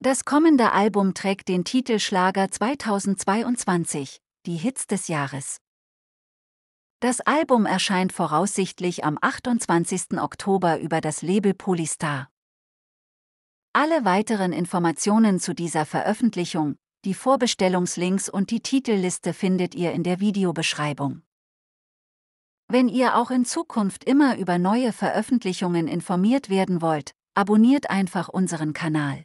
Das kommende Album trägt den Titel Schlager 2022, die Hits des Jahres. Das Album erscheint voraussichtlich am 28. Oktober über das Label Polystar. Alle weiteren Informationen zu dieser Veröffentlichung, die Vorbestellungslinks und die Titelliste findet ihr in der Videobeschreibung. Wenn ihr auch in Zukunft immer über neue Veröffentlichungen informiert werden wollt, abonniert einfach unseren Kanal.